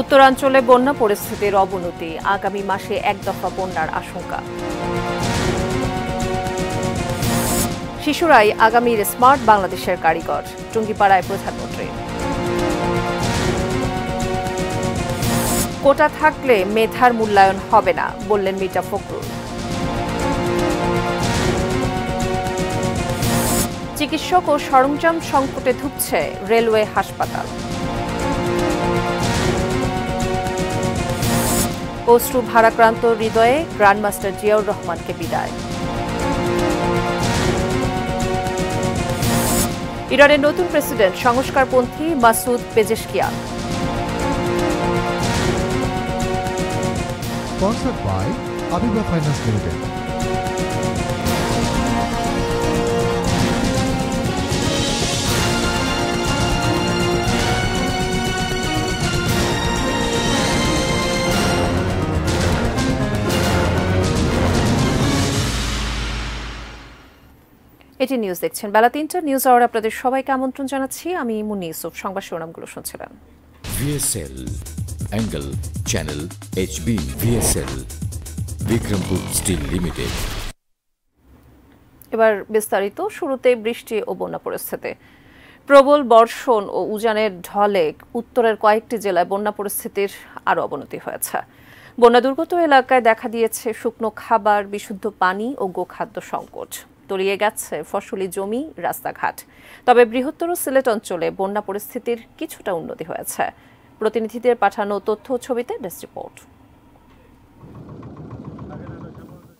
উত্তরাঞ্চলে বন্যা পরিস্থিতির অবনতি আগামী মাসে এক দফা বন্যার আশঙ্কা শিশুরাই আগামীর স্মার্ট বাংলাদেশের কারিগর টুঙ্গিপাড়ায় প্রধানমন্ত্রী কোটা থাকলে মেধার মূল্যায়ন হবে না বললেন মির্জা ফখরুল চিকিৎসক ও সরঞ্জাম সংকটে ধুঁকছে রেলওয়ে হাসপাতাল অশ্রু ভারাক্রান্ত হৃদয়ে গ্র্যান্ডমাস্টার জিয়াউর রহমানকে বিদায় ইরানের নতুন প্রেসিডেন্ট সংস্কারপন্থী Masoud Pezeshkian Sponsored by Aviva Finance Limited. এটি নিউজ দেখছেন বেলা তিনটা নিউজ আওয়ার আপনাদের সবাইকে আমন্ত্রণ জানাচ্ছি আমি মুন ইউসুফ সংবাদ শিরোনামগুলো শুনছিলাম VSL angle channel HB VSL Bikrampur steel limited এবার বিস্তারিত শুরুতে বৃষ্টি ও বন্যা পরিস্থিতি প্রবল বর্ষণ ও উজানের ঢলে উত্তরের কয়েকটি জেলায় বন্যা পরিস্থিতির আরও অবনতি হয়েছে বন্যা দুর্গত এলাকায় দেখা দিয়েছে শুকনো খাবার বিশুদ্ধ পানি ও গোখাদ্য সংকট তলিয়ে গেছে ফসলি জমি রাস্তাঘাট তবে বৃহত্তর সিলেট অঞ্চলে বন্যা পরিস্থিতির কিছুটা উন্নতি হয়েছে প্রতিনিধিদের পাঠানো তথ্য ছবিতে ডেস্ক রিপোর্ট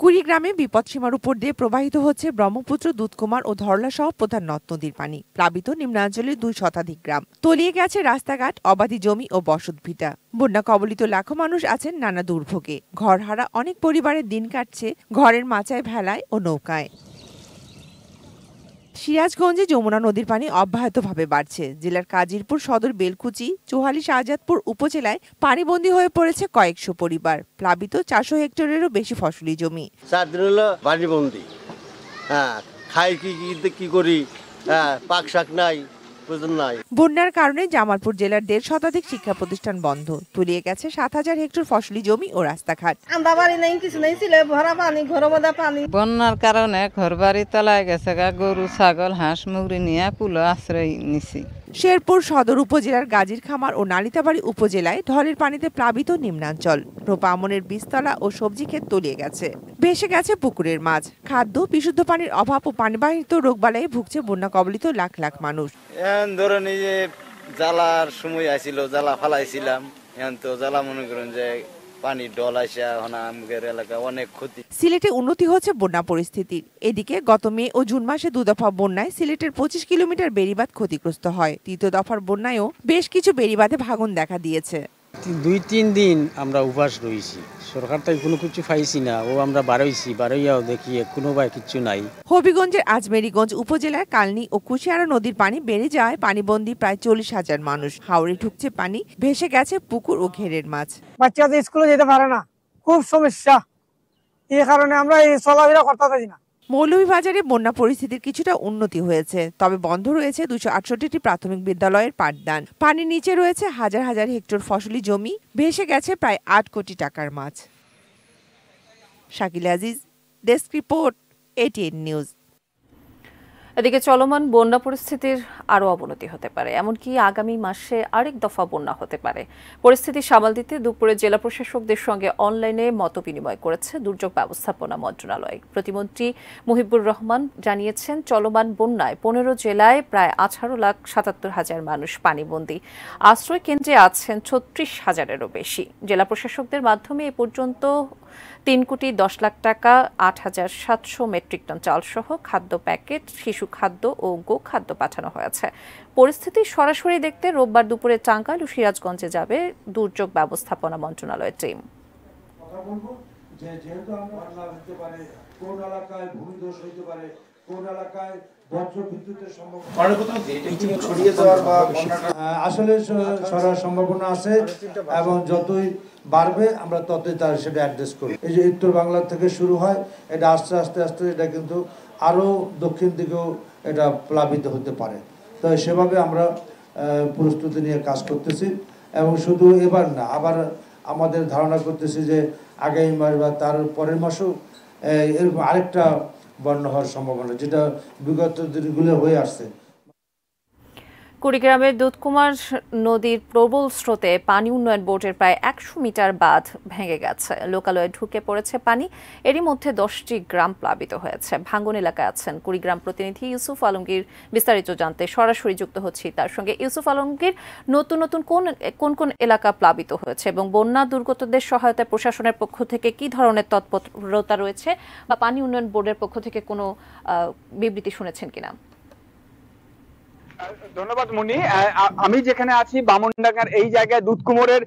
কুড়িগ্রামে বিপদসীমার উপর দিয়ে প্রবাহিত হচ্ছে ব্রহ্মপুত্র দুধকুমার ও ধরলা সহ প্রধান নদ নদীর পানি প্লাবিত নিম্নাঞ্চলের দুই শতাধিক গ্রাম তলিয়ে গেছে রাস্তাঘাট অবাধি জমি ও বসত ভিটা বন্যা কবলিত লাখো মানুষ আছেন নানা দুর্ভোগে ঘরহারা অনেক পরিবারের দিন কাটছে ঘরের মাচায় ভেলায় ও নৌকায় সিরাজগঞ্জে যমুনা নদীর পানি অব্যাহতভাবে বাড়ছে জেলার কাজিরপুর সদর বেলকুচি চোহালি শাহজাদপুর উপজেলায় পানিবন্দী হয়ে পড়েছে কয়েকশো পরিবার প্লাবিত চারশো হেক্টরেরও বেশি ফসলি জমি চার দিন হলো পানিবন্দী হ্যাঁ খাই কি কি করি হ্যাঁ পাক শাক নাই বন্যার কারণে জামালপুর জেলার দেড় শতাধিক শিক্ষা প্রতিষ্ঠান বন্ধ তুলিয়ে গেছে সাত হাজার হেক্টর ফসলি জমি ও রাস্তাঘাট আমরা বাড়ি নেই কিছু নেই ছিল ভরা পানি ঘর পানি বন্যার কারণে ঘর বাড়ি তলায় গেছে গরু ছাগল হাঁস মুগরি নিয়ে পুলো আশ্রয় নিছি শেরপুর সদর উপজেলার গাজীর খামার ও নালিতাবাড়ি উপজেলায় ধরের পানিতে প্লাবিত নিম্নাঞ্চল রোপা আমনের বীজতলা ও সবজি ক্ষেত তলিয়ে গেছে ভেসে গেছে পুকুরের মাছ খাদ্য বিশুদ্ধ পানির অভাব ও পানিবাহিত রোগবালায় ভুগছে বন্যা কবলিত লাখ লাখ মানুষ যে জ্বালার সময় আসছিল জ্বালা ফালাইছিলাম এখন তো জ্বালা মনে করেন যে এলাকা অনেক ক্ষতি সিলেটে উন্নতি হচ্ছে বন্যা পরিস্থিতির এদিকে গত মে ও জুন মাসে দু দফা বন্যায় সিলেটের পঁচিশ কিলোমিটার বেড়িবাঁধ ক্ষতিগ্রস্ত হয় তৃতীয় দফার বন্যায়ও বেশ কিছু বেড়িবাঁধে ভাগন দেখা দিয়েছে দুই তিন দিন আমরা উপাস রয়েছি সরকারটাই কোনো কিছু পাইছি না ও আমরা বাড়াইছি বাড়াইয়াও দেখি কোনো বা কিছু নাই হবিগঞ্জের আজমেরিগঞ্জ উপজেলায় কালনি ও কুশিয়ারা নদীর পানি বেড়ে যায় পানিবন্দি প্রায় চল্লিশ হাজার মানুষ হাওড়ে ঢুকছে পানি ভেসে গেছে পুকুর ও ঘেরের মাছ বাচ্চাদের স্কুলে যেতে পারে না খুব সমস্যা এই কারণে আমরা এই চলাফেরা করতে পারি না মৌলভীবাজারে বন্যা পরিস্থিতির কিছুটা উন্নতি হয়েছে তবে বন্ধ রয়েছে দুশো আটষট্টিটি প্রাথমিক বিদ্যালয়ের পাঠদান পানির নিচে রয়েছে হাজার হাজার হেক্টর ফসলি জমি ভেসে গেছে প্রায় আট কোটি টাকার মাছ Shakil Aziz desk report ATN news এদিকে চলমান বন্যা পরিস্থিতির আরও অবনতি হতে পারে এমনকি আগামী মাসে আরেক দফা বন্যা হতে পারে পরিস্থিতি সামাল দিতে দুপুরে জেলা প্রশাসকদের সঙ্গে অনলাইনে মত বিনিময় করেছে দুর্যোগ ব্যবস্থাপনা মন্ত্রণালয় প্রতিমন্ত্রী মুহিবুর রহমান জানিয়েছেন চলমান বন্যায় পনেরো জেলায় প্রায় আঠারো লাখ সাতাত্তর হাজার মানুষ পানিবন্দী আশ্রয় কেন্দ্রে আছেন ছত্রিশ হাজারেরও বেশি জেলা প্রশাসকদের মাধ্যমে এ পর্যন্ত তিন কোটি দশ লাখ টাকা আট হাজার সাতশো মেট্রিক টন চালসহ খাদ্য প্যাকেট শিশু খাদ্য ও গো খাদ্য পাঠানো হয়েছে পরিস্থিতি সরাসরি দেখতে রোববার দুপুরে টাঙ্গাইল ও সিরাজগঞ্জে যাবে দুর্যোগ ব্যবস্থাপনা মন্ত্রণালয়ের টিম যেহেতু আমরা হতে পারে কোন এলাকায় ভূমিধস পারে কোন এলাকায় আসলে সরার সম্ভাবনা আছে এবং যতই বাড়বে আমরা ততই তার সেটা অ্যাডজাস্ট করি এই যে উত্তর বাংলা থেকে শুরু হয় এটা আস্তে আস্তে আস্তে এটা কিন্তু আরও দক্ষিণ দিকেও এটা প্লাবিত হতে পারে তো সেভাবে আমরা প্রস্তুতি নিয়ে কাজ করতেছি এবং শুধু এবার না আবার আমাদের ধারণা করতেছি যে আগামী মাস বা তার পরের মাসও এরকম আরেকটা বন্যা হওয়ার সম্ভাবনা যেটা বিগত দিনগুলো হয়ে আসছে কুড়িগ্রামের দুধকুমার নদীর প্রবল স্রোতে পানি উন্নয়ন বোর্ডের প্রায় একশো মিটার বাঁধ ভেঙে গেছে লোকালয়ে ঢুকে পড়েছে পানি এরই মধ্যে দশটি গ্রাম প্লাবিত হয়েছে ভাঙ্গন এলাকায় আছেন কুড়িগ্রাম প্রতিনিধি ইউসুফ আলমগীর বিস্তারিত জানতে সরাসরি যুক্ত হচ্ছি তার সঙ্গে ইউসুফ আলমগীর নতুন নতুন কোন কোন কোন এলাকা প্লাবিত হয়েছে এবং বন্যা দুর্গতদের সহায়তায় প্রশাসনের পক্ষ থেকে কি ধরনের তৎপরতা রয়েছে বা পানি উন্নয়ন বোর্ডের পক্ষ থেকে কোনো বিবৃতি শুনেছেন কিনা ধন্যবাদ মুনি আমি যেখানে আছি বামনডাঙ্গার এই জায়গায় দুধকুমোরের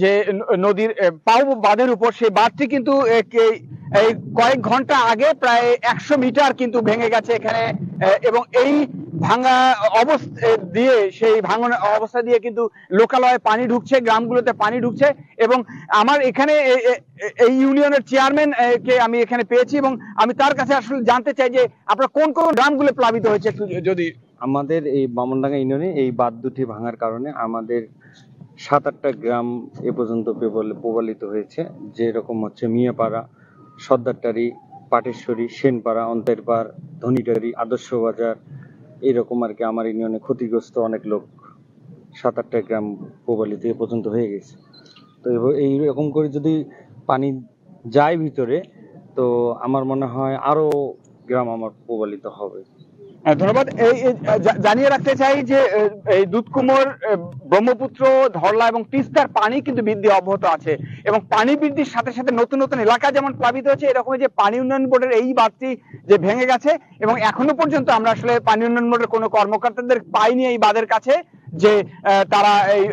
যে নদীর পাউ বাঁধের উপর সেই বাঁধটি কিন্তু এই কয়েক ঘন্টা আগে প্রায় একশো মিটার কিন্তু ভেঙে গেছে এখানে এবং এই ভাঙা অবস্থা দিয়ে সেই ভাঙন অবস্থা দিয়ে কিন্তু লোকালয়ে পানি ঢুকছে গ্রামগুলোতে পানি ঢুকছে এবং আমার এখানে এই ইউনিয়নের চেয়ারম্যান কে আমি এখানে পেয়েছি এবং আমি তার কাছে আসলে জানতে চাই যে আপনার কোন কোন গ্রামগুলো প্লাবিত হয়েছে যদি আমাদের এই বামনডাঙ্গা ইউনিয়নে এই বাঁধ দুটি ভাঙার কারণে আমাদের সাত আটটা গ্রাম এ পর্যন্ত প্রবালিত হয়েছে যেরকম হচ্ছে মিয়াপাড়া সর্দারটারি পাটেশ্বরী সেনপাড়া অন্তেরপাড় ধনিটারি আদর্শ বাজার এরকম আর কি আমার ইউনিয়নে ক্ষতিগ্রস্ত অনেক লোক সাত আটটা গ্রাম প্রবালিত এ পর্যন্ত হয়ে গেছে তো এই রকম করে যদি পানি যায় ভিতরে তো আমার মনে হয় আরও গ্রাম আমার প্রবালিত হবে হ্যাঁ, ধন্যবাদ এই জানিয়ে রাখতে চাই যে এই দুধকুমোর ব্রহ্মপুত্র ধরলা এবং তিস্তার পানি কিন্তু বৃদ্ধি অব্যাহত আছে এবং পানি বৃদ্ধির সাথে সাথে নতুন নতুন এলাকা যেমন প্লাবিত হচ্ছে এরকম যে পানি উন্নয়ন বোর্ডের এই বাঁধটি যে ভেঙে গেছে এবং এখনো পর্যন্ত আমরা আসলে পানি উন্নয়ন বোর্ডের কোনো কর্মকর্তাদের পাইনি এই বাঁধের কাছে যে তারা এই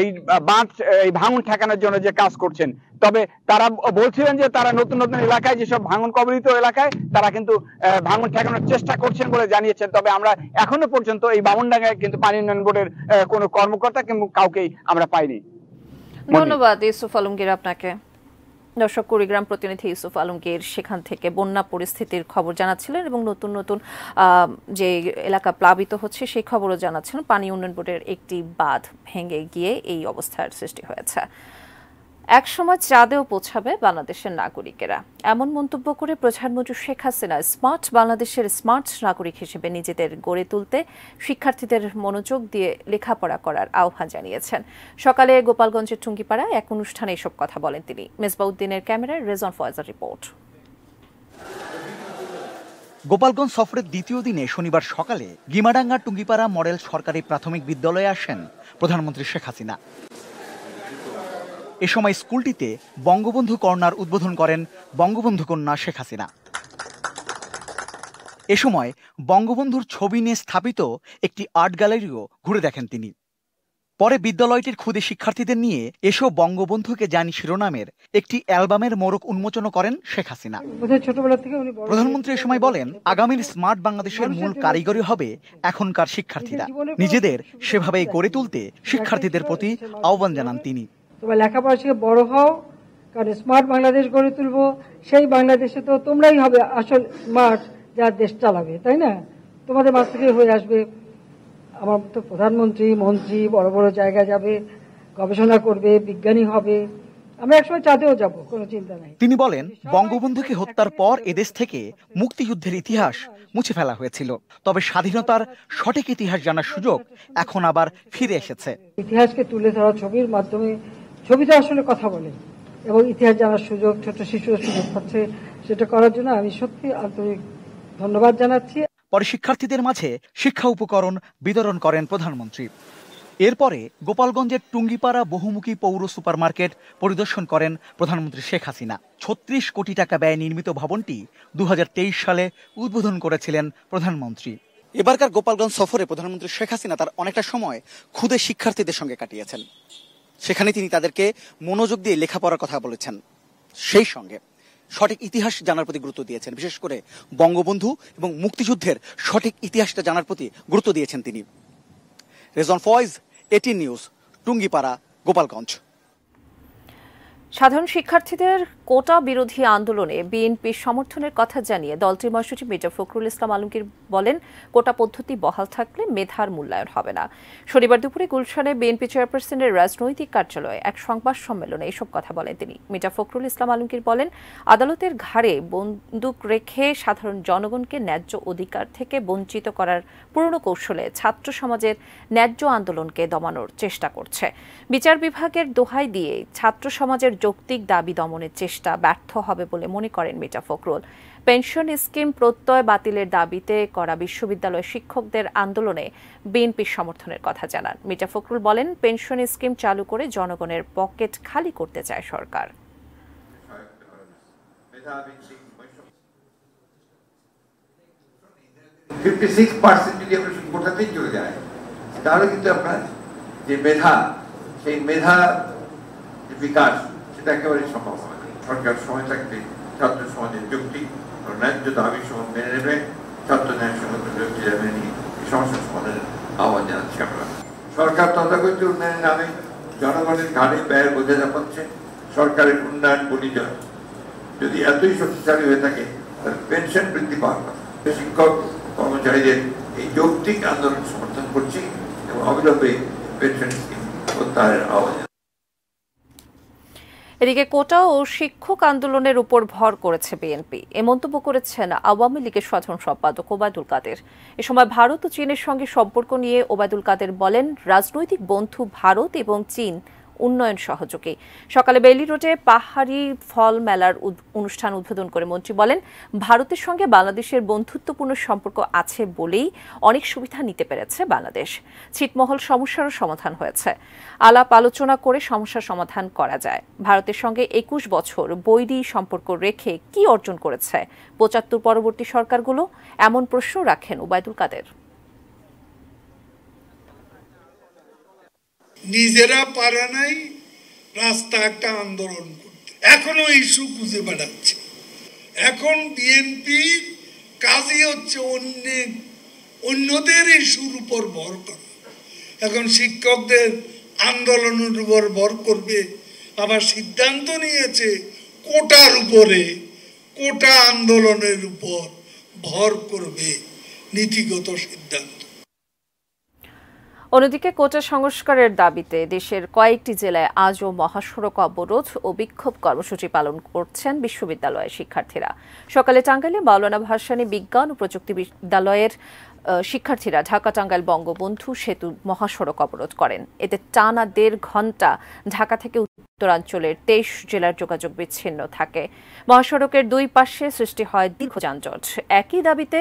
এই বাঁধ এই ভাঙন ঠেকানোর জন্য যে কাজ করছেন তবে তারা বলছিলেন যে তারা নতুন নতুন এলাকায় যেসব ভাঙন কবলিত এলাকায় তারা কিন্তু ভাঙন ঠেকানোর চেষ্টা করছেন বলে জানিয়েছেন তবে আমরা এখনো পর্যন্ত এই বামনডাঙ্গায় কিন্তু পানি উন্নয়ন বোর্ডের কোনো কর্মকর্তা কিংবা কাউকেই আমরা পাইনি ধন্যবাদ ইউসুফ আলমগীর আপনাকে দর্শক কুড়িগ্রাম প্রতিনিধি ইউসুফ আলমগীর সেখান থেকে বন্যা পরিস্থিতির খবর জানাচ্ছিলেন এবং নতুন নতুন যে এলাকা প্লাবিত হচ্ছে সেই খবরও জানাচ্ছেন পানি উন্নয়ন বোর্ডের একটি বাঁধ ভেঙে গিয়ে এই অবস্থার সৃষ্টি হয়েছে একসময় চাঁদেও পৌঁছাবে বাংলাদেশের নাগরিকেরা এমন মন্তব্য করে প্রধানমন্ত্রী শেখ হাসিনা স্মার্ট বাংলাদেশের স্মার্ট নাগরিক হিসেবে নিজেদের গড়ে তুলতে শিক্ষার্থীদের মনোযোগ দিয়ে লেখাপড়া করার আহ্বান জানিয়েছেন সকালে গোপালগঞ্জের টুঙ্গিপাড়ায় এক অনুষ্ঠানে এসব কথা বলেন তিনি মেজবাউদ্দিনের ক্যামেরায় রেজন ফয়েজার রিপোর্ট গোপালগঞ্জ সফরের দ্বিতীয় দিনে শনিবার সকালে গিমাডাঙ্গা টুঙ্গিপাড়া মডেল সরকারি প্রাথমিক বিদ্যালয়ে আসেন প্রধানমন্ত্রী শেখ হাসিনা এ সময় স্কুলটিতে বঙ্গবন্ধু কর্নার উদ্বোধন করেন বঙ্গবন্ধু কন্যা শেখ হাসিনা এ সময় বঙ্গবন্ধুর ছবি নিয়ে স্থাপিত একটি আর্ট গ্যালারিও ঘুরে দেখেন তিনি পরে বিদ্যালয়টির ক্ষুদে শিক্ষার্থীদের নিয়ে এসো বঙ্গবন্ধুকে জানি শিরোনামের একটি অ্যালবামের মোড়ক উন্মোচন করেন শেখ হাসিনা প্রধানমন্ত্রী এ সময় বলেন আগামীর স্মার্ট বাংলাদেশের মূল কারিগরি হবে এখনকার শিক্ষার্থীরা নিজেদের সেভাবেই গড়ে তুলতে শিক্ষার্থীদের প্রতি আহ্বান জানান তিনি তোমরা লেখাপড়া শিখে বড় হও কারণ স্মার্ট বাংলাদেশ গড়ে তুলব সেই বাংলাদেশে তো তোমরাই হবে আসল স্মার্ট যা দেশ চালাবে তাই না তোমাদের মাছ থেকে হয়ে আসবে আমার তো প্রধানমন্ত্রী মন্ত্রী বড় বড় জায়গায় যাবে গবেষণা করবে বিজ্ঞানী হবে আমরা একসময় চাঁদেও যাব কোনো চিন্তা নাই তিনি বলেন বঙ্গবন্ধুকে হত্যার পর এদেশ থেকে মুক্তিযুদ্ধের ইতিহাস মুছে ফেলা হয়েছিল তবে স্বাধীনতার সঠিক ইতিহাস জানার সুযোগ এখন আবার ফিরে এসেছে ইতিহাসকে তুলে ধরা ছবির মাধ্যমে সঙ্গীত আসলে কথা বলে এবং ইতিহাস জানার সুযোগ ছোট শিশুর সুযোগ পাচ্ছে সেটা করার জন্য আমি সত্যি আন্তরিক ধন্যবাদ জানাচ্ছি পরে শিক্ষার্থীদের মাঝে শিক্ষা উপকরণ বিতরণ করেন প্রধানমন্ত্রী এরপরে গোপালগঞ্জের টুঙ্গিপাড়া বহুমুখী পৌর সুপারমার্কেট পরিদর্শন করেন প্রধানমন্ত্রী শেখ হাসিনা ছত্রিশ কোটি টাকা ব্যয় নির্মিত ভবনটি দু সালে উদ্বোধন করেছিলেন প্রধানমন্ত্রী এবারকার গোপালগঞ্জ সফরে প্রধানমন্ত্রী শেখ হাসিনা তার অনেকটা সময় ক্ষুদে শিক্ষার্থীদের সঙ্গে কাটিয়েছেন সেখানে তিনি তাদেরকে মনোযোগ দিয়ে লেখাপড়ার কথা বলেছেন সেই সঙ্গে সঠিক ইতিহাস জানার প্রতি গুরুত্ব দিয়েছেন বিশেষ করে বঙ্গবন্ধু এবং মুক্তিযুদ্ধের সঠিক ইতিহাসটা জানার প্রতি গুরুত্ব দিয়েছেন তিনি রেজন ফয়েজ এটিন নিউজ টুঙ্গিপাড়া গোপালগঞ্জ সাধারণ শিক্ষার্থীদের কোটা বিরোধী আন্দোলনে বিএনপির সমর্থনের কথা জানিয়ে দলটির মহাসচিব মির্জা ফখরুল ইসলাম আলমগীর বলেন কোটা পদ্ধতি বহাল থাকলে মেধার মূল্যায়ন হবে না শনিবার দুপুরে গুলশানে বিএনপি চেয়ারপারসনের রাজনৈতিক কার্যালয়ে এক সংবাদ সম্মেলনে এসব কথা বলেন তিনি মির্জা ফখরুল ইসলাম আলমগীর বলেন আদালতের ঘাড়ে বন্দুক রেখে সাধারণ জনগণকে ন্যায্য অধিকার থেকে বঞ্চিত করার পুরনো কৌশলে ছাত্র সমাজের ন্যায্য আন্দোলনকে দমানোর চেষ্টা করছে বিচার বিভাগের দোহাই দিয়ে ছাত্র সমাজের যৌক্তিক দাবি দমনের চেষ্টা চেষ্টা ব্যর্থ হবে বলে মনে করেন মির্জা ফখরুল পেনশন স্কিম প্রত্যয় বাতিলের দাবিতে করা বিশ্ববিদ্যালয় শিক্ষকদের আন্দোলনে বিএনপির সমর্থনের কথা জানান মির্জা ফখরুল বলেন পেনশন স্কিম চালু করে জনগণের পকেট খালি করতে চায় সরকার তাহলে কিন্তু আপনার যে মেধা সেই মেধা বিকাশ সেটা একেবারে সম্ভব হয় সরকার সময় ছাত্র সমাজের যুক্তি ও ন্যায্য দাবি সহ মেনে নেবে ছাত্র ন্যায় সমস্ত যুক্তি মেনে নিয়ে সমস্যা সমাধানের আহ্বান জানাচ্ছি আমরা সরকার তথাকথিত উন্নয়নের নামে জনগণের ঘাড়ে ব্যয়ের বোঝা চাপাচ্ছে সরকারের উন্নয়ন পরিচয় যদি এতই শক্তিশালী হয়ে থাকে তাহলে পেনশন বৃদ্ধি পাওয়ার কথা শিক্ষক কর্মচারীদের এই যৌক্তিক আন্দোলন সমর্থন করছি এবং অবিলম্বে পেনশন স্কিম প্রত্যাহারের আহ্বান এদিকে কোটা ও শিক্ষক আন্দোলনের উপর ভর করেছে বিএনপি এ মন্তব্য করেছেন আওয়ামী লীগের সাধারণ সম্পাদক ওবায়দুল কাদের এ সময় ভারত ও চীনের সঙ্গে সম্পর্ক নিয়ে ওবায়দুল কাদের বলেন রাজনৈতিক বন্ধু ভারত এবং চীন উন্নয়ন সহযোগে সকালে বেইলি রোডে পাহাড়ি ফল মেলার অনুষ্ঠান উদ্বোধন করে মন্ত্রী বলেন ভারতের সঙ্গে বাংলাদেশের বন্ধুত্বপূর্ণ সম্পর্ক আছে বলেই অনেক সুবিধা নিতে পেরেছে বাংলাদেশ ছিটমহল সমস্যারও সমাধান হয়েছে আলাপ আলোচনা করে সমস্যা সমাধান করা যায় ভারতের সঙ্গে একুশ বছর বৈরী সম্পর্ক রেখে কি অর্জন করেছে পঁচাত্তর পরবর্তী সরকারগুলো এমন প্রশ্ন রাখেন ওবায়দুল কাদের নিজেরা পারে নাই রাস্তা একটা আন্দোলন করতে এখনো ইস্যু খুঁজে বেড়াচ্ছে এখন বিএনপির কাজই হচ্ছে অন্য অন্যদের ইস্যুর উপর ভর করে এখন শিক্ষকদের আন্দোলনের উপর ভর করবে আবার সিদ্ধান্ত নিয়েছে কোটার উপরে কোটা আন্দোলনের উপর ভর করবে নীতিগত সিদ্ধান্ত অন্যদিকে কোটা সংস্কারের দাবিতে দেশের কয়েকটি জেলায় আজও মহাসড়ক অবরোধ ও বিক্ষোভ কর্মসূচি পালন করছেন বিশ্ববিদ্যালয়ের শিক্ষার্থীরা সকালে টাঙ্গাইলে মাওলানা ভাসানী বিজ্ঞান ও প্রযুক্তি বিদ্যালয়ের শিক্ষার্থীরা ঢাকা টাঙ্গাইল বঙ্গবন্ধু সেতু মহাসড়ক অবরোধ করেন এতে টানা দেড় ঘন্টা ঢাকা থেকে উত্তরাঞ্চলের তেইশ জেলার যোগাযোগ বিচ্ছিন্ন থাকে মহাসড়কের দুই পাশে সৃষ্টি হয় দীর্ঘ যানজট একই দাবিতে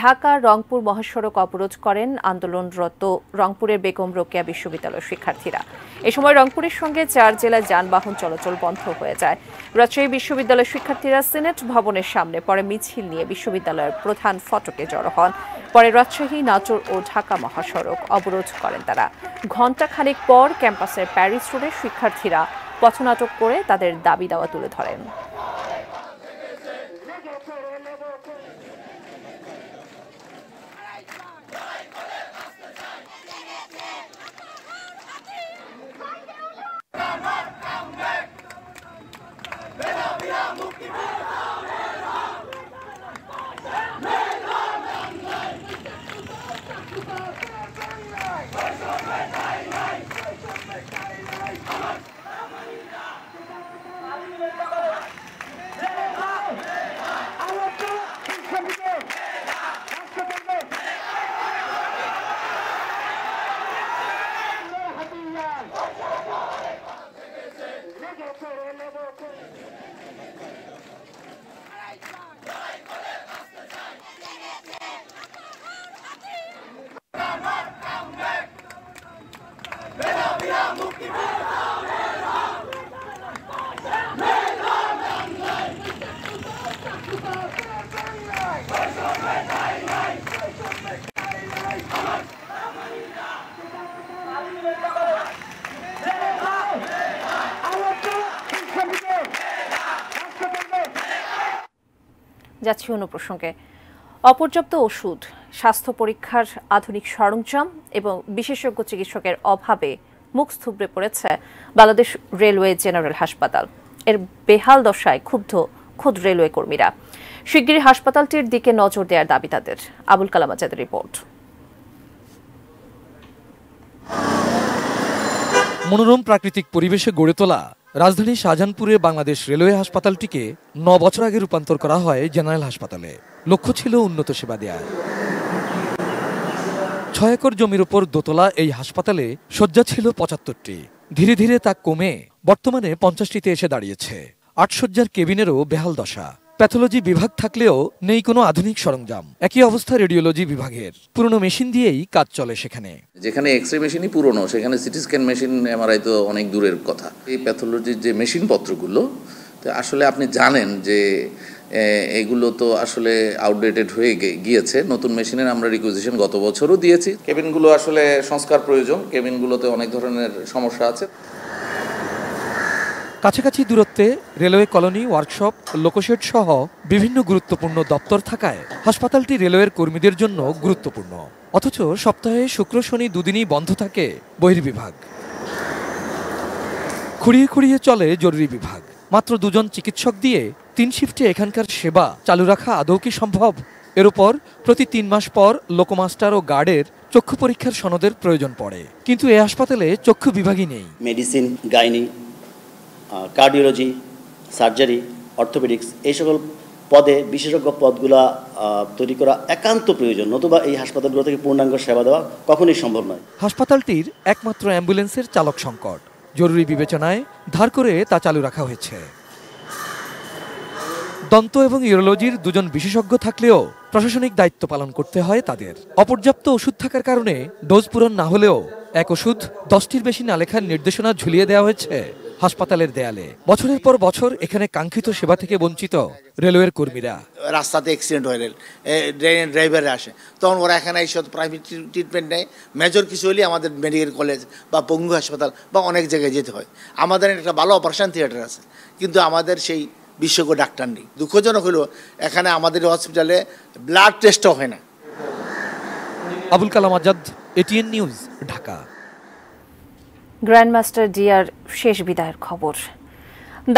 ঢাকা রংপুর মহাসড়ক অবরোধ করেন আন্দোলনরত রংপুরের বেগম রোকেয়া বিশ্ববিদ্যালয়ের শিক্ষার্থীরা এ সময় রংপুরের সঙ্গে চার জেলায় যানবাহন চলাচল বন্ধ হয়ে যায় রাজশাহী বিশ্ববিদ্যালয়ের শিক্ষার্থীরা সিনেট ভবনের সামনে পরে মিছিল নিয়ে বিশ্ববিদ্যালয়ের প্রধান ফটকে জড়ো হন পরে রাজশাহী নাচর ও ঢাকা মহাসড়ক অবরোধ করেন তারা ঘণ্টাখানেক পর ক্যাম্পাসের প্যারিস রোডে শিক্ষার্থীরা পথনাটক করে তাদের দাবি দাওয়া তুলে ধরেন Come on! যাচ্ছি অন্য প্রসঙ্গে অপর্যাপ্ত ওষুধ স্বাস্থ্য পরীক্ষার আধুনিক সরঞ্জাম এবং বিশেষজ্ঞ চিকিৎসকের অভাবে মুখ স্থুবড়ে পড়েছে বাংলাদেশ রেলওয়ে জেনারেল হাসপাতাল এর বেহাল দশায় ক্ষুব্ধ খোদ রেলওয়ে কর্মীরা শিগগিরই হাসপাতালটির দিকে নজর দেওয়ার দাবি তাদের আবুল কালাম আজাদের রিপোর্ট মনোরম প্রাকৃতিক পরিবেশে গড়ে তোলা রাজধানী শাহজাহানপুরে বাংলাদেশ রেলওয়ে হাসপাতালটিকে ন বছর আগে রূপান্তর করা হয় জেনারেল হাসপাতালে লক্ষ্য ছিল উন্নত সেবা দেয়া ছয় একর জমির উপর দোতলা এই হাসপাতালে শয্যা ছিল পঁচাত্তরটি ধীরে ধীরে তা কমে বর্তমানে পঞ্চাশটিতে এসে দাঁড়িয়েছে আট শয্যার কেবিনেরও বেহাল দশা প্যাথোলজি বিভাগ থাকলেও নেই কোনো আধুনিক সরঞ্জাম একই অবস্থা রেডিওলজি বিভাগের পুরনো মেশিন দিয়েই কাজ চলে সেখানে যেখানে এক্স রে মেশিনই পুরনো সেখানে সিটি স্ক্যান মেশিন এমআরআই তো অনেক দূরের কথা এই প্যাথোলজির যে মেশিনপত্রগুলো তো আসলে আপনি জানেন যে এগুলো তো আসলে আউটডেটেড হয়ে গিয়েছে নতুন মেশিনের আমরা রিকুইজিশন গত বছরও দিয়েছি কেবিনগুলো আসলে সংস্কার প্রয়োজন কেবিনগুলোতে অনেক ধরনের সমস্যা আছে কাছাকাছি দূরত্বে রেলওয়ে কলোনি ওয়ার্কশপ লোকশেড সহ বিভিন্ন গুরুত্বপূর্ণ দপ্তর থাকায় হাসপাতালটি রেলওয়ের কর্মীদের জন্য গুরুত্বপূর্ণ অথচ সপ্তাহে শুক্র শনি দুদিনই বন্ধ থাকে বহির্বিভাগ খুঁড়িয়ে খুঁড়িয়ে চলে জরুরি বিভাগ মাত্র দুজন চিকিৎসক দিয়ে তিন শিফটে এখানকার সেবা চালু রাখা আদৌ কি সম্ভব এর উপর প্রতি তিন মাস পর লোকমাস্টার ও গার্ডের চক্ষু পরীক্ষার সনদের প্রয়োজন পড়ে কিন্তু এ হাসপাতালে চক্ষু বিভাগই নেই medicine gynae cardiology surgery orthopaedics এই সকল পদে বিশেষজ্ঞ পদগুলা তৈরি করা একান্ত প্রয়োজন নতুবা এই হাসপাতালগুলো থেকে পূর্ণাঙ্গ সেবা দেওয়া কখনোই সম্ভব নয় হাসপাতালটির একমাত্র অ্যাম্বুলেন্সের চালক সংকট জরুরি বিবেচনায় ধার করে তা চালু রাখা হয়েছে দন্ত এবং ইউরোলজির দুজন বিশেষজ্ঞ থাকলেও প্রশাসনিক দায়িত্ব পালন করতে হয় তাদের অপর্যাপ্ত ওষুধ থাকার কারণে ডোজ পূরণ না হলেও এক ওষুধ দশটির বেশি না লেখার নির্দেশনা ঝুলিয়ে দেওয়া হয়েছে হাসপাতালের দেয়ালে বছরের পর বছর এখানে কাঙ্ক্ষিত সেবা থেকে বঞ্চিত রেলওয়ের কর্মীরা রাস্তাতে অ্যাক্সিডেন্ট হয়ে রেল ড্রাইভার আসে তখন ওরা এখানে সব প্রাইভেট ট্রিটমেন্ট নেয় মেজর কিছু হলে আমাদের মেডিকেল কলেজ বা পঙ্গু হাসপাতাল বা অনেক জায়গায় যেতে হয় আমাদের একটা ভালো অপারেশন থিয়েটার আছে কিন্তু আমাদের সেই বিশ্বজ্ঞ ডাক্তার নেই দুঃখজনক হলো এখানে আমাদের হসপিটালে ব্লাড টেস্টও হয় না Abul Kalam Azad ATN news Dhaka grandmaster ডিয়ার শেষ বিদায়ের খবর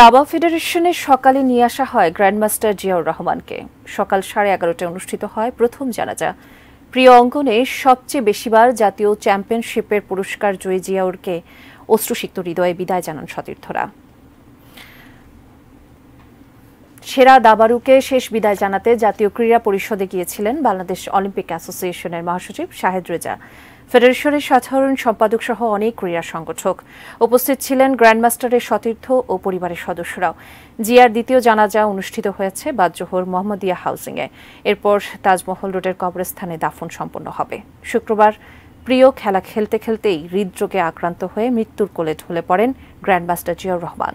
দাবা ফেডারেশনে সকালে নিয়ে আসা হয় গ্র্যান্ডমাস্টার জিয়াউর রহমানকে সকাল সাড়ে এগারোটায় অনুষ্ঠিত হয় প্রথম জানাজা প্রিয় অঙ্গনে সবচেয়ে বেশিবার জাতীয় চ্যাম্পিয়নশিপের পুরস্কার জয়ী জিয়াউরকে অশ্রুসিক্ত হৃদয়ে বিদায় জানান সতীর্থরা সেরা দাবারুকে শেষ বিদায় জানাতে জাতীয় ক্রীড়া পরিষদে গিয়েছিলেন বাংলাদেশ অলিম্পিক অ্যাসোসিয়েশনের মহাসচিব শাহেদ রেজা ফেডারেশনের সাধারণ সম্পাদক সহ অনেক ক্রীড়া সংগঠক উপস্থিত ছিলেন গ্র্যান্ডমাস্টারের সতীর্থ ও পরিবারের সদস্যরাও জিয়ার দ্বিতীয় জানাজা অনুষ্ঠিত হয়েছে জোহর মোহাম্মদিয়া হাউসিংয়ে এরপর তাজমহল রোডের কবরস্থানে দাফন সম্পন্ন হবে শুক্রবার প্রিয় খেলা খেলতে খেলতেই হৃদরোগে আক্রান্ত হয়ে মৃত্যুর কোলে ঢলে পড়েন গ্র্যান্ডমাস্টার জিয়াউর রহমান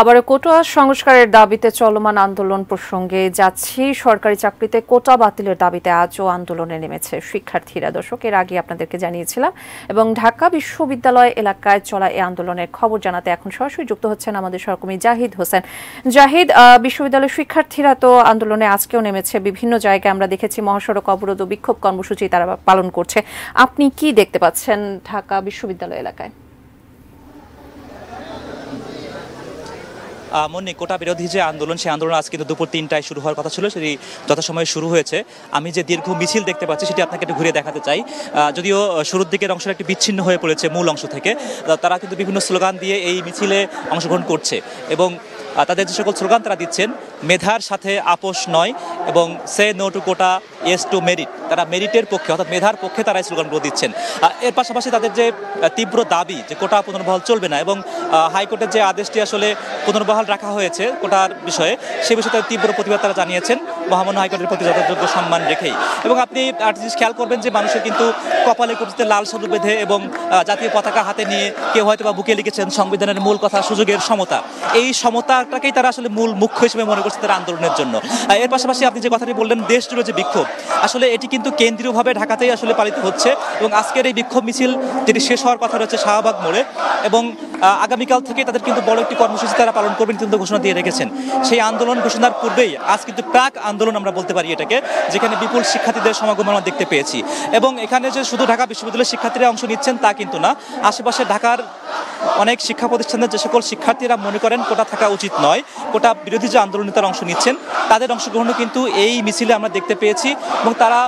আবার কোটা সংস্কারের দাবিতে চলমান আন্দোলন প্রসঙ্গে যাচ্ছি সরকারি চাকরিতে কোটা বাতিলের দাবিতে আজও আন্দোলনে নেমেছে শিক্ষার্থীরা দর্শক এর আগে আপনাদেরকে জানিয়েছিলাম এবং ঢাকা বিশ্ববিদ্যালয় এলাকায় চলা এই আন্দোলনের খবর জানাতে এখন সরাসরি যুক্ত হচ্ছেন আমাদের সহকর্মী জাহিদ হোসেন জাহিদ বিশ্ববিদ্যালয়ের শিক্ষার্থীরা তো আন্দোলনে আজকেও নেমেছে বিভিন্ন জায়গায় আমরা দেখেছি মহাসড়ক অবরোধ ও বিক্ষোভ কর্মসূচি তারা পালন করছে আপনি কি দেখতে পাচ্ছেন ঢাকা বিশ্ববিদ্যালয় এলাকায় মনে কোটা বিরোধী যে আন্দোলন সেই আন্দোলন আজ কিন্তু দুপুর তিনটায় শুরু হওয়ার কথা ছিল সেটি যথাসময়ে শুরু হয়েছে আমি যে দীর্ঘ মিছিল দেখতে পাচ্ছি সেটি আপনাকে একটু ঘুরে দেখাতে চাই যদিও শুরুর দিকের অংশটা একটু বিচ্ছিন্ন হয়ে পড়েছে মূল অংশ থেকে তারা কিন্তু বিভিন্ন স্লোগান দিয়ে এই মিছিলে অংশগ্রহণ করছে এবং তাদের যে সকল স্লোগান তারা দিচ্ছেন মেধার সাথে আপোষ নয় এবং say no to quota yes to merit তারা মেরিটের পক্ষে অর্থাৎ মেধার পক্ষে তারা স্লোগানগুলো দিচ্ছেন এর পাশাপাশি তাদের যে তীব্র দাবি যে কোটা পুনর্বহাল চলবে না এবং হাইকোর্টের যে আদেশটি আসলে পুনর্বহাল রাখা হয়েছে কোটার বিষয়ে সে বিষয়ে তাদের তীব্র প্রতিবাদ তারা জানিয়েছেন মহামান্য হাইকোর্টের প্রতি যথাযোগ্য সম্মান রেখেই এবং আপনি একটা জিনিস খেয়াল করবেন যে মানুষের কিন্তু কপালে কুটিতে লাল সদু বেঁধে এবং জাতীয় পতাকা হাতে নিয়ে কেউ হয়তো বা বুকে লিখেছেন সংবিধানের মূল কথা সুযোগের সমতা এই সমতাটাকেই তারা আসলে মূল মুখ্য হিসেবে মনে করছে রাস্তার আন্দোলনের জন্য এর পাশাপাশি আপনি যে কথাটি বললেন দেশ জুড়ে যে বিক্ষোভ আসলে এটি কিন্তু কেন্দ্রীয়ভাবে ঢাকাতেই আসলে পালিত হচ্ছে এবং আজকের এই বিক্ষোভ মিছিল যেটি শেষ হওয়ার কথা রয়েছে শাহবাগ মোড়ে এবং আগামীকাল থেকে তাদের কিন্তু বড় একটি কর্মসূচি তারা পালন করবেন কিন্তু ঘোষণা দিয়ে রেখেছেন সেই আন্দোলন ঘোষণার পূর্বেই আজ কিন্তু প্রাক আন্দোলন আমরা বলতে পারি এটাকে যেখানে বিপুল শিক্ষার্থীদের সমাগম আমরা দেখতে পেয়েছি এবং এখানে যে শুধু ঢাকা বিশ্ববিদ্যালয়ের শিক্ষার্থীরা অংশ নিচ্ছেন তা কিন্তু না আশেপাশে ঢাকার অনেক শিক্ষা প্রতিষ্ঠানের যে সকল শিক্ষার্থীরা মনে করেন কোটা থাকা উচিত নয় কোটা বিরোধী যে আন্দোলনে তারা অংশ নিচ্ছেন তাদের অংশগ্রহণও কিন্তু এই মিছিলে আমরা দেখতে পেয়েছি এবং তারা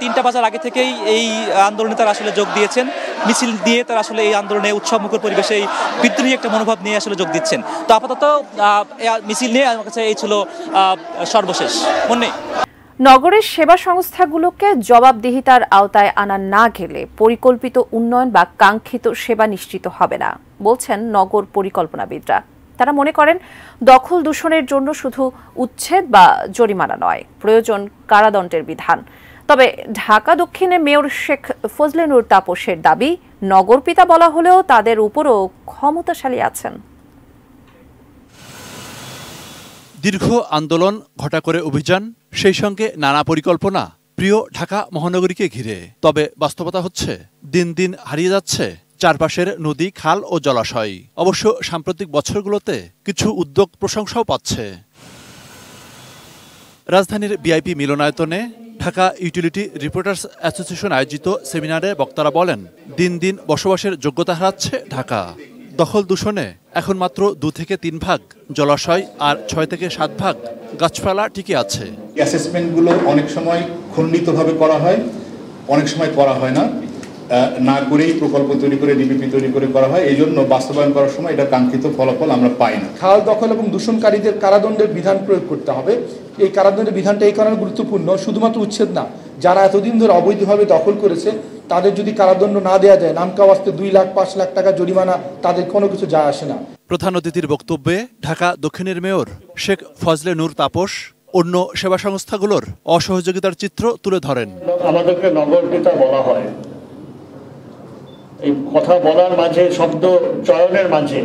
তিনটা বাজার আগে থেকেই এই আন্দোলনে তারা আসলে যোগ দিয়েছেন মিছিল দিয়ে তারা আসলে এই আন্দোলনে উৎসবমুখর পরিবেশে এই বিদ্রোহী একটা মনোভাব নিয়ে আসলে যোগ দিচ্ছেন তো আপাতত মিছিল নিয়ে আমার কাছে এই ছিল সর্বশেষ মনে নগরের সেবা সংস্থাগুলোকে জবাবদিহিতার আওতায় আনা না গেলে পরিকল্পিত উন্নয়ন বা কাঙ্ক্ষিত সেবা নিশ্চিত হবে না বলছেন নগর পরিকল্পনাবিদরা তারা মনে করেন দখল দূষণের জন্য শুধু উচ্ছেদ বা জরিমানা নয় প্রয়োজন কারাদণ্ডের বিধান তবে ঢাকা দক্ষিণে মেয়র শেখ ফজলেনুর তাপসের দাবি নগরপিতা বলা হলেও তাদের উপরও ক্ষমতাশালী আছেন দীর্ঘ আন্দোলন ঘটা করে অভিযান সেই সঙ্গে নানা পরিকল্পনা প্রিয় ঢাকা মহানগরীকে ঘিরে তবে বাস্তবতা হচ্ছে দিন দিন হারিয়ে যাচ্ছে চারপাশের নদী খাল ও জলাশয় অবশ্য সাম্প্রতিক বছরগুলোতে কিছু উদ্যোগ প্রশংসাও পাচ্ছে রাজধানীর বিআইপি মিলনায়তনে ঢাকা ইউটিলিটি রিপোর্টার্স অ্যাসোসিয়েশন আয়োজিত সেমিনারে বক্তারা বলেন দিন দিন বসবাসের যোগ্যতা হারাচ্ছে ঢাকা দখল দূষণে এখন মাত্র দু থেকে তিন ভাগ জলাশয় আর ছয় থেকে সাত ভাগ গাছপালা টিকে আছে অ্যাসেসমেন্টগুলো অনেক সময় খণ্ডিতভাবে করা হয় অনেক সময় করা হয় না না করেই প্রকল্প তৈরি করে ডিপিপি তৈরি করে করা হয় এই জন্য বাস্তবায়ন করার সময় এটা কাঙ্ক্ষিত ফলাফল আমরা পাই না খাল দখল এবং দূষণকারীদের কারাদণ্ডের বিধান প্রয়োগ করতে হবে এই কারাদণ্ডের বিধানটা এই কারণে গুরুত্বপূর্ণ শুধুমাত্র উচ্ছেদ না যারা এতদিন ধরে অবৈধভাবে দখল করেছে তাদের যদি কারাদণ্ড না দেওয়া যায় নামকা আসতে দুই লাখ পাঁচ লাখ টাকা জরিমানা তাদের কোনো কিছু যায় আসে না প্রধান অতিথির বক্তব্যে ঢাকা দক্ষিণের মেয়র শেখ ফজলে নূর তাপস অন্য সেবা সংস্থাগুলোর অসহযোগিতার চিত্র তুলে ধরেন আমাদেরকে নগর পিতা বলা হয় এই কথা বলার মাঝে শব্দ চয়নের মাঝে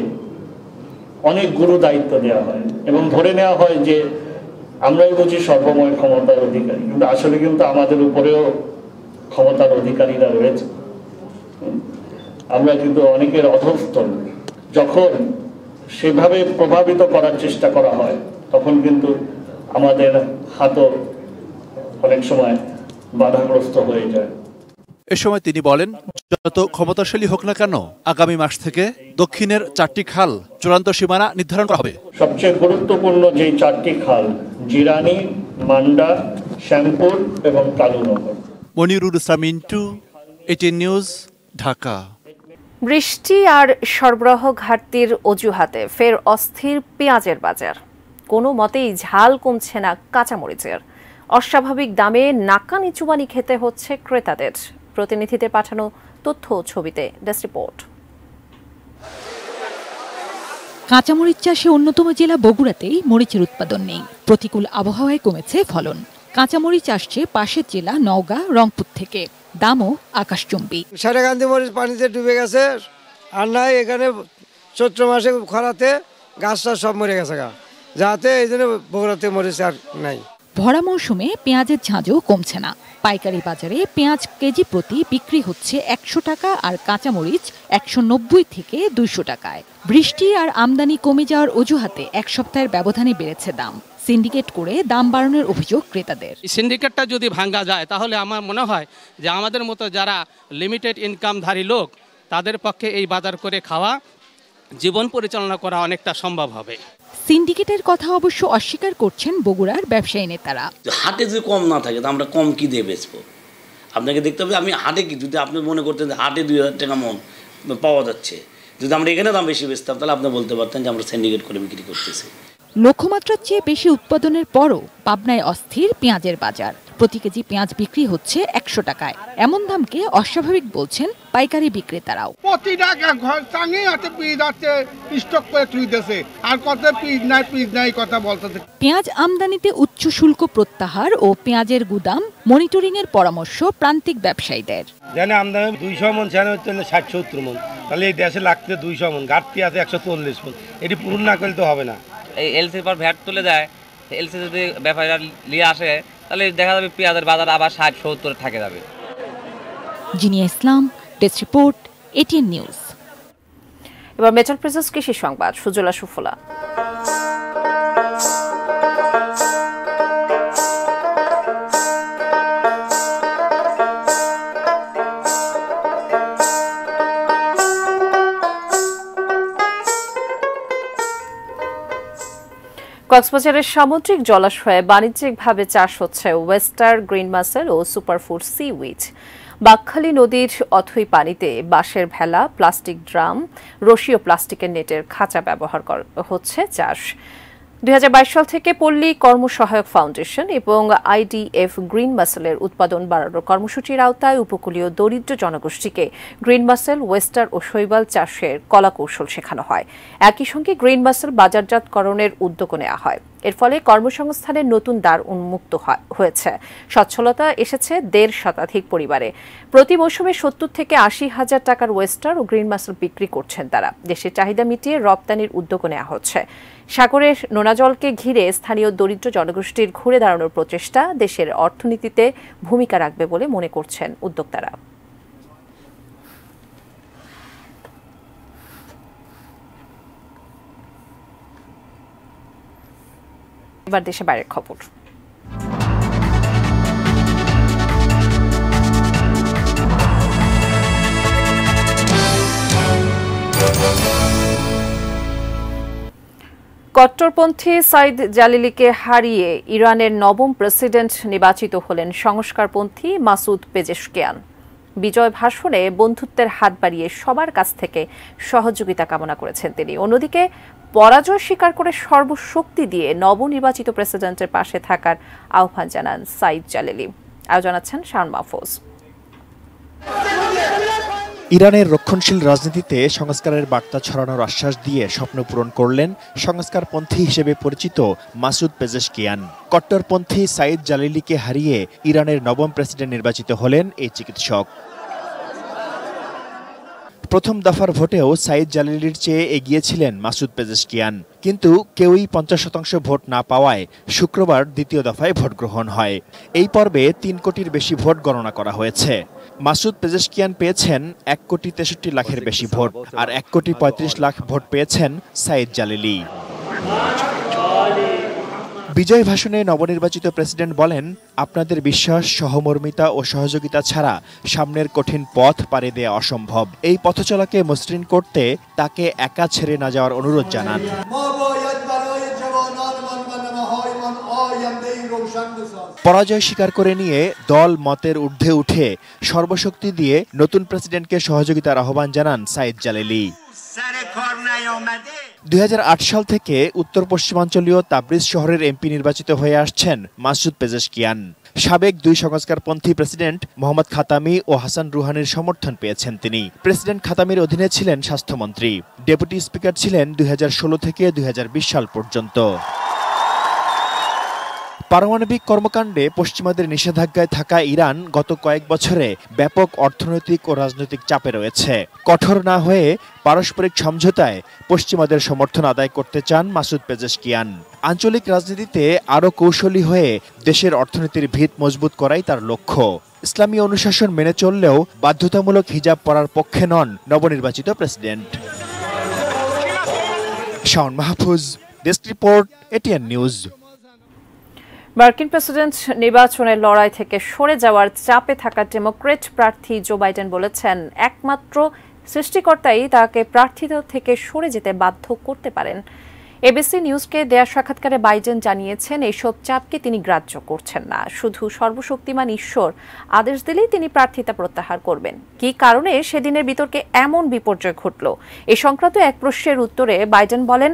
অনেক গুরু দায়িত্ব দেওয়া হয় এবং ধরে নেওয়া হয় যে আমরাই বুঝি সর্বময় ক্ষমতার অধিকারী কিন্তু আসলে কিন্তু আমাদের উপরেও ক্ষমতার অধিকারীরা রয়েছে আমরা কিন্তু অনেকের অধস্তন যখন সেভাবে প্রভাবিত করার চেষ্টা করা হয় তখন কিন্তু আমাদের হাতও অনেক সময় বাধাগ্রস্ত হয়ে যায় এ সময় তিনি বলেন যত ক্ষমতাশালী হোক না কেন আগামী মাস থেকে দক্ষিণের চারটি খাল চূড়ান্ত সীমানা নির্ধারণ করা হবে সবচেয়ে গুরুত্বপূর্ণ যে চারটি খাল জিরানি মান্ডা শ্যামপুর এবং কালুনগর মনিরুল ইসলাম ইন্টু এটিএন নিউজ ঢাকা বৃষ্টি আর সরবরাহ ঘাটতির অজুহাতে ফের অস্থির পেঁয়াজের বাজার কোনো মতেই ঝাল কমছে না কাঁচামরিচের অস্বাভাবিক দামে নাকানি চুবানি খেতে হচ্ছে ক্রেতাদের প্রতিনিধিদের পাঠানো তথ্য ছবিতে ডেস্ক রিপোর্ট কাঁচামরিচ চাষে অন্যতম জেলা বগুড়াতেই মরিচের উৎপাদন নেই প্রতিকূল আবহাওয়ায় কমেছে ফলন কাঁচামরিচ আসছে পাশের জেলা নওগাঁ রংপুর থেকে দামও আকাশচুম্বী সারাকান্দি মরিচ পানিতে ডুবে গেছে আর না এখানে চৈত্র মাসে খরাতে গাছটা সব মরে গেছে গা যাতে এই জন্য বগুড়াতে মরিচ আর নাই ভরা মৌসুমে পেঁয়াজের ঝাঁঝও কমছে না পাইকারি বাজারে পেঁয়াজ কেজি প্রতি বিক্রি হচ্ছে একশো টাকা আর কাঁচামরিচ একশো নব্বই থেকে দুইশো টাকায় বৃষ্টি আর আমদানি কমে যাওয়ার অজুহাতে এক সপ্তাহের ব্যবধানে বেড়েছে দাম সিন্ডিকেট করে দাম বাড়ানোর অভিযোগ ক্রেতাদের সিন্ডিকেটটা যদি ভাঙ্গা যায় তাহলে আমার মনে হয় যে আমাদের মতো যারা লিমিটেড ইনকামধারী লোক তাদের পক্ষে এই বাজার করে খাওয়া জীবন পরিচালনা করা অনেকটা সম্ভব হবে সিন্ডিকেটের কথা অবশ্য অস্বীকার করছেন বগুড়ার ব্যবসায়ী নেতারা হাটে যদি কম না থাকে তো আমরা কম কি দিয়ে বেচবো আপনাকে দেখতে হবে আমি হাটে কি যদি আপনি মনে করতেন হাটে দুই হাজার টাকা মন পাওয়া যাচ্ছে যদি আমরা এখানে দাম বেশি বেচতাম তাহলে আপনি বলতে পারতেন যে আমরা সিন্ডিকেট করে বিক্রি করতেছি লক্ষ্যমাত্রার চেয়ে বেশি উৎপাদনের পরও পাবনায় অস্থির পেঁয়াজের বাজার প্রতি কেজি পেঁয়াজ বিক্রি হচ্ছে একশো টাকায় এমন দামকে অস্বাভাবিক বলছেন পাইকারি বিক্রেতারাও প্রতি টাকা ঘর চাঙে আছে আছে স্টক করে আর কত নাই নাই কথা বলতেছে পেঁয়াজ আমদানিতে উচ্চ শুল্ক প্রত্যাহার ও পেঁয়াজের গুদাম মনিটরিং এর পরামর্শ প্রান্তিক ব্যবসায়ীদের যেন আমদানি দুইশো মন জানে হচ্ছে ষাট সত্তর মন তাহলে এই দেশে লাগতে দুইশো মন ঘাটতি আছে একশো চল্লিশ মন এটি পূরণ না করলে তো হবে না এই এলসির পর ভ্যাট তুলে দেয় এলসি যদি ব্যাপারীরা নিয়ে আসে তাহলে দেখা যাবে পেঁয়াজের বাজার আবার ষাট সত্তরে থাকে যাবে Zinia Islam desk report ATN news এবার মেটাল প্রেসেস কৃষি সংবাদ সুজলা সুফলা কক্সবাজারের সামুদ্রিক জলাশয়ে বাণিজ্যিকভাবে চাষ হচ্ছে ওয়েস্টার গ্রিন মাসেল ও সুপারফুড উইচ বাকখালি নদীর অথই পানিতে বাঁশের ভেলা প্লাস্টিক ড্রাম রশি ও প্লাস্টিকের নেটের খাঁচা ব্যবহার হচ্ছে চাষ 2022 সাল থেকে পল্লী কর্মসহায়ক ফাউন্ডেশন এবং আইডিএফ গ্রিন মাসেলের উৎপাদন বাড়ানোর কর্মসূচির আওতায় উপকূলীয় দরিদ্র জনগোষ্ঠীকে গ্রিন মাসেল ওয়েস্টার ও শৈবাল চাষের কলাকৌশল শেখানো হয় একই সঙ্গে গ্রিন মাসেল বাজারজাতকরণের উদ্যোগ নেওয়া হয় এর ফলে কর্মসংস্থানের নতুন দ্বার উন্মুক্ত হয়েছে সচ্ছলতা এসেছে দেড় শতাধিক পরিবারে প্রতি মৌসুমে সত্তর থেকে আশি হাজার টাকার ওয়েস্টার ও গ্রিন মাসল বিক্রি করছেন তারা দেশের চাহিদা মিটিয়ে রপ্তানির উদ্যোগ নেওয়া হচ্ছে সাগরের নোনাজলকে ঘিরে স্থানীয় দরিদ্র জনগোষ্ঠীর ঘুরে দাঁড়ানোর প্রচেষ্টা দেশের অর্থনীতিতে ভূমিকা রাখবে বলে মনে করছেন উদ্যোক্তারা এবার দেশে বাইরের খবর কট্টরপন্থী সাইদ জালিলিকে হারিয়ে ইরানের নবম প্রেসিডেন্ট নির্বাচিত হলেন সংস্কারপন্থী মাসুদ পেজেশকিয়ান বিজয় ভাষণে বন্ধুত্বের হাত বাড়িয়ে সবার কাছ থেকে সহযোগিতা কামনা করেছেন তিনি অন্যদিকে পরাজয় স্বীকার করে সর্বশক্তি দিয়ে নবনির্বাচিত প্রেসিডেন্টের পাশে থাকার আহ্বান জানান সাইদ জালেলি আরও জানাচ্ছেন শাহন মাহফুজ ইরানের রক্ষণশীল রাজনীতিতে সংস্কারের বার্তা ছড়ানোর আশ্বাস দিয়ে স্বপ্ন পূরণ করলেন সংস্কারপন্থী হিসেবে পরিচিত মাসুদ পেজেশকিয়ান কট্টরপন্থী সাইদ জালিলিকে হারিয়ে ইরানের নবম প্রেসিডেন্ট নির্বাচিত হলেন এই চিকিৎসক প্রথম দফার ভোটেও সাইদ জালিলির চেয়ে এগিয়েছিলেন মাসুদ পেজেশকিয়ান কিন্তু কেউই পঞ্চাশ শতাংশ ভোট না পাওয়ায় শুক্রবার দ্বিতীয় দফায় ভোট গ্রহণ হয় এই পর্বে তিন কোটির বেশি ভোট গণনা করা হয়েছে মাসুদ পেজেশকিয়ান পেয়েছেন এক কোটি তেষট্টি লাখের বেশি ভোট আর এক কোটি পঁয়ত্রিশ লাখ ভোট পেয়েছেন সাইদ জালিলি বিজয় ভাষণে নবনির্বাচিত প্রেসিডেন্ট বলেন আপনাদের বিশ্বাস সহমর্মিতা ও সহযোগিতা ছাড়া সামনের কঠিন পথ পারে দেয়া অসম্ভব এই পথচলাকে মসৃণ করতে তাকে একা ছেড়ে না যাওয়ার অনুরোধ জানান পরাজয় স্বীকার করে নিয়ে দল মতের ঊর্ধ্বে উঠে সর্বশক্তি দিয়ে নতুন প্রেসিডেন্টকে সহযোগিতার আহ্বান জানান সাইদ জালেলি দুই সাল থেকে উত্তর পশ্চিমাঞ্চলীয় তাবরিজ শহরের এমপি নির্বাচিত হয়ে আসছেন মাসুদ পেজেশকিয়ান সাবেক দুই সংস্কারপন্থী প্রেসিডেন্ট মোহাম্মদ খাতামি ও হাসান রুহানির সমর্থন পেয়েছেন তিনি প্রেসিডেন্ট খাতামির অধীনে ছিলেন স্বাস্থ্যমন্ত্রী ডেপুটি স্পিকার ছিলেন দুই থেকে দুই সাল পর্যন্ত পারমাণবিক কর্মকাণ্ডে পশ্চিমাদের নিষেধাজ্ঞায় থাকা ইরান গত কয়েক বছরে ব্যাপক অর্থনৈতিক ও রাজনৈতিক চাপে রয়েছে কঠোর না হয়ে পারস্পরিক সমঝোতায় পশ্চিমাদের সমর্থন আদায় করতে চান মাসুদ পেজেশকিয়ান আঞ্চলিক রাজনীতিতে আরও কৌশলী হয়ে দেশের অর্থনীতির ভিত মজবুত করাই তার লক্ষ্য ইসলামী অনুশাসন মেনে চললেও বাধ্যতামূলক হিজাব পরার পক্ষে নন নবনির্বাচিত president Shaon Mahfuz desk report ATN news মার্কিন প্রেসিডেন্ট নির্বাচনের লড়াই থেকে সরে যাওয়ার চাপে থাকা ডেমোক্রেট প্রার্থী জো বাইডেন বলেছেন একমাত্র সৃষ্টিকর্তাই তাকে প্রার্থী থেকে সরে যেতে বাধ্য করতে পারেন এবিসি নিউজকে দেয়া সাক্ষাৎকারে বাইডেন জানিয়েছেন এইসব চাপকে তিনি গ্রাহ্য করছেন না শুধু সর্বশক্তিমান ঈশ্বর আদেশ দিলেই তিনি প্রার্থিতা প্রত্যাহার করবেন কি কারণে সেদিনের বিতর্কে এমন বিপর্যয় ঘটল এ সংক্রান্ত এক প্রশ্নের উত্তরে বাইডেন বলেন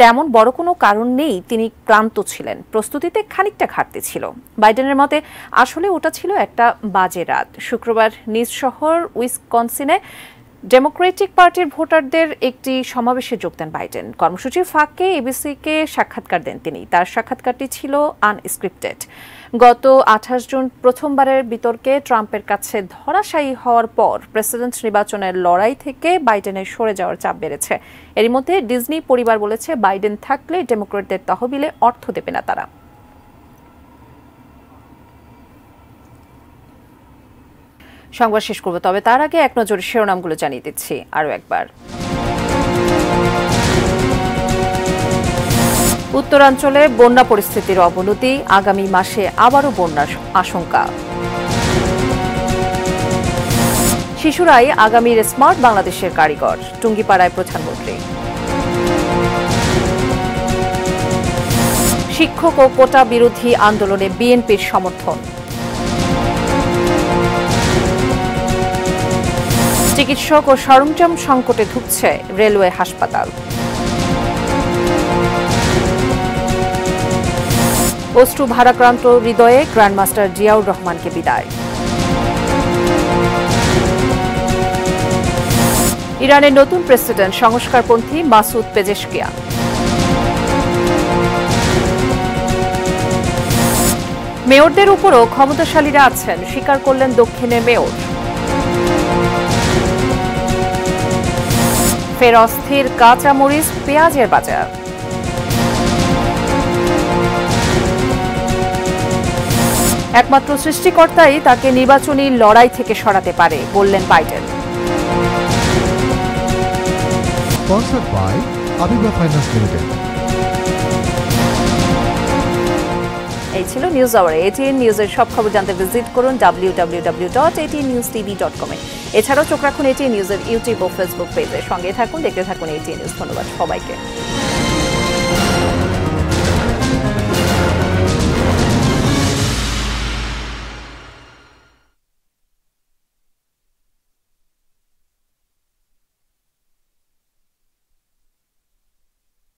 তেমন বড় কোনো কারণ নেই তিনি ক্লান্ত ছিলেন প্রস্তুতিতে খানিকটা ঘাটতি ছিল বাইডেনের মতে আসলে ওটা ছিল একটা বাজে রাত শুক্রবার নিজ শহর উইসকনসিনে ডেমোক্রেটিক পার্টির ভোটারদের একটি সমাবেশে যোগ দেন বাইডেন কর্মসূচির ফাঁকে এবিসিকে সাক্ষাৎকার দেন তিনি তার সাক্ষাৎকারটি ছিল আনস্ক্রিপ্টেড গত আঠাশ জুন প্রথমবারের বিতর্কে ট্রাম্পের কাছে ধরাশায়ী হওয়ার পর প্রেসিডেন্ট নির্বাচনের লড়াই থেকে বাইডেনের সরে যাওয়ার চাপ বেড়েছে এর মধ্যে ডিজনি পরিবার বলেছে বাইডেন থাকলে ডেমোক্রেটদের তহবিলে অর্থ দেবে না তারা সংবাদ শেষ করব তবে তার আগে এক নজর শিরোনামগুলো জানিয়ে দিচ্ছি আরও একবার উত্তরাঞ্চলে বন্যা পরিস্থিতির অবনতি আগামী মাসে আবারও বন্যার আশঙ্কা শিশুরাই আগামীর স্মার্ট বাংলাদেশের কারিগর টুঙ্গিপাড়ায় প্রধানমন্ত্রী শিক্ষক ও কোটা বিরোধী আন্দোলনে বিএনপির সমর্থন চিকিৎসক ও সরঞ্জাম সংকটে ধুকছে রেলওয়ে হাসপাতাল অশ্রু ভারাক্রান্ত হৃদয়ে গ্র্যান্ডমাস্টার জিয়াউর রহমানকে বিদায় ইরানের নতুন প্রেসিডেন্ট সংস্কারপন্থী মাসুদ পেজেশকিয়া মেয়রদের উপরও ক্ষমতাশালীরা আছেন স্বীকার করলেন দক্ষিণে মেয়র ফের অস্থির কাঁচামরিচ পেঁয়াজের বাজার একমাত্র সৃষ্টিকর্তাই তাকে নির্বাচনী লড়াই থেকে সরাতে পারে বললেন বাইডেন এই ছিল নিউজ আওয়ার এটিএন নিউজের সব খবর জানতে ভিজিট করুন W W W dot ATN news TV dot কমে এছাড়াও চোখ রাখুন এটিএন নিউজের ইউটিউব ও ফেসবুক পেজের সঙ্গে থাকুন দেখতে থাকুন এটিএন নিউজ ধন্যবাদ সবাইকে